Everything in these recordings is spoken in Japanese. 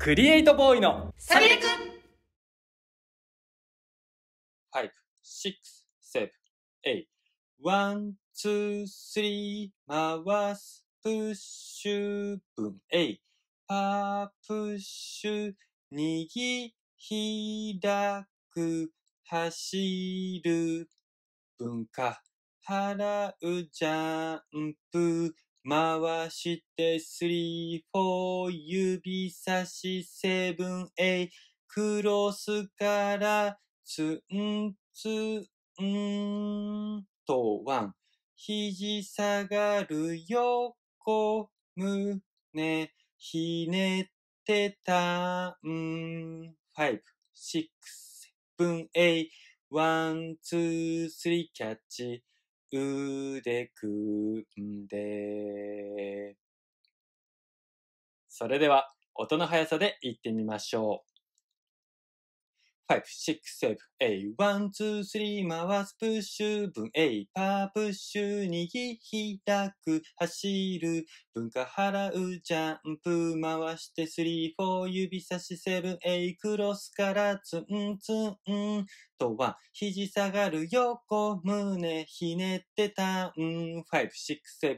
クリエイトボーイのサビレク !5、6、7、8。1、リー、回す。プッシュ、ブン、8。パープッシュ、右、開く、走る、文化、払う、ジャンプ、回してスリーフォー指差しセブンエイクロスからツン、ツン、とワン。肘下がる横、胸、ひねってたん、ファイブ、シックス、セブン、エイ、ワン、ツー、スリー、キャッチ。腕組んで。それでは、音の速さでいってみましょう。5、6、7、8、1、2、3、回す、プッシュ、分、A、パー、プッシュ、右、開く、走る、文化払う、ジャンプ、回して、3、4、指差し、7、A、クロスから、ツン、ツン、とは、肘下がる、横、胸、ひねってターン、5、6、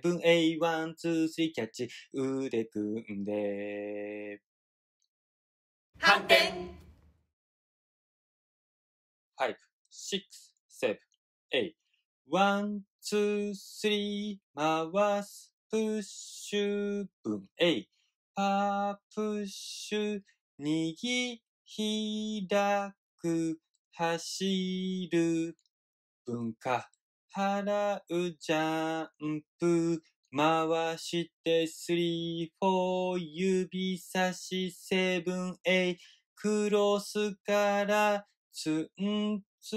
7、8、1、2、3、キャッチ、腕組んで、反転 five, six, seven, eight. One, two, three, 回す、プッシュ、分、eight. パープッシュ、右、開く、走る、文化。払う、ジャンプ、回して、three, four, 指差し、seven, eight. クロスからつんつ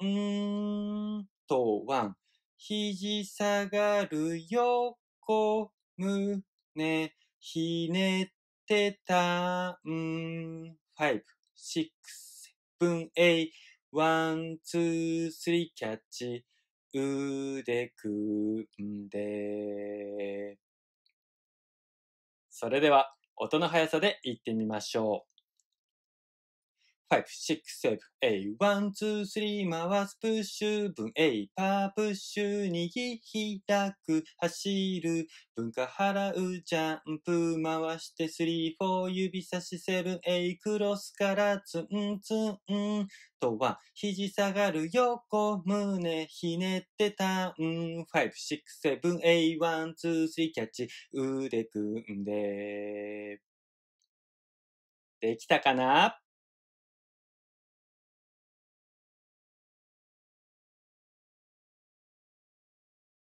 んとワン。肘下がる横胸ひねってたん。ファイブ、シックス、セブン、エイ。ワン、ツー、スリー、キャッチ。腕組んで。それでは、音の速さでいってみましょう。5、6、7、8、1、2、3回す、プッシュ、分 A、パープッシュ、右、開く、走る、文化払う、ジャンプ、回して、3、4、指差し、7、A、クロスから、ツンツン、とは、肘下がる、横、胸、ひねってターン、5、6、7、8、1、2、3キャッチ、腕組んで、できたかな